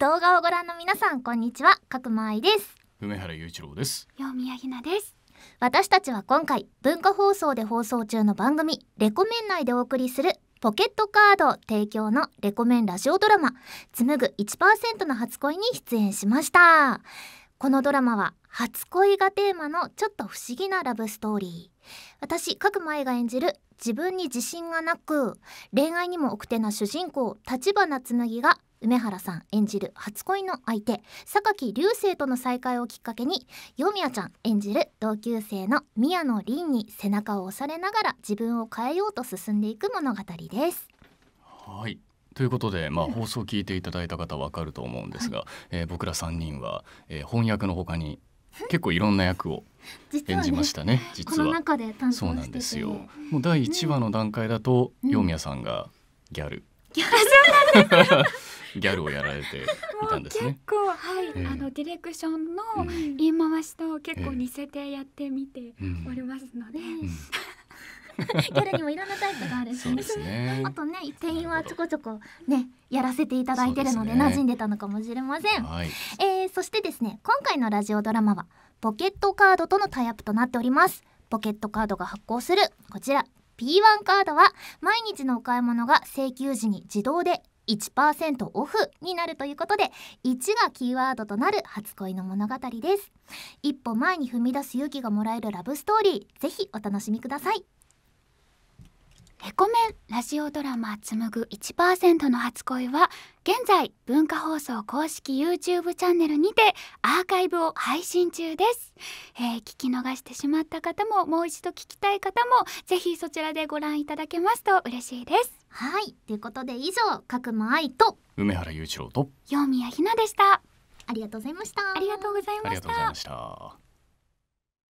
動画をご覧の皆さんこんにちは角間愛です梅原雄一郎ですよやひなです私たちは今回文化放送で放送中の番組レコメン内でお送りするポケットカード提供のレコメンラジオドラマ紡ぐ1%の初恋に出演しましたこのドラマは初恋がテーマのちょっと不思議なラブストーリー私角舞が演じる自分に自信がなく恋愛にも奥手な主人公立花紬が梅原さん演じる初恋の相手榊流星との再会をきっかけによみやちゃん演じる同級生の宮野凛に背中を押されながら自分を変えようと進んでいく物語です。はいということで、まあ、放送を聞いていただいた方わかると思うんですが、はい、えー、僕ら3人は、えー、翻訳のほかに結構いろんな役を演じましたね実は、ね、中で担当そうなんですよもう第1話の段階だと、ね、陽宮さんがギャル、ギャルギャルをやられていたんですね。結構はい、えー、あのディレクションの言い回しと結構似せてやってみておりますので。ギャルにもいろんなタイプがあるし、ね、あとね店員はちょこちょこねやらせていただいてるので、馴染んでたのかもしれません、はい、えー、そしてですね今回のラジオドラマはポケットカードとのタイアップとなっておりますポケットカードが発行するこちら P1 カードは毎日のお買い物が請求時に自動で1%オフになるということで1がキーワードとなる初恋の物語です一歩前に踏み出す勇気がもらえるラブストーリーぜひお楽しみくださいレコメンラジオドラマ「紡ぐ1%の初恋は」現在文化放送公式 YouTube チャンネルにてアーカイブを配信中です、えー、聞き逃してしまった方ももう一度聞きたい方もぜひそちらでご覧いただけますと嬉しいですはいということで以上角間愛と梅原雄一郎と陽宮ひなでしたありがとうございましたありがとうございました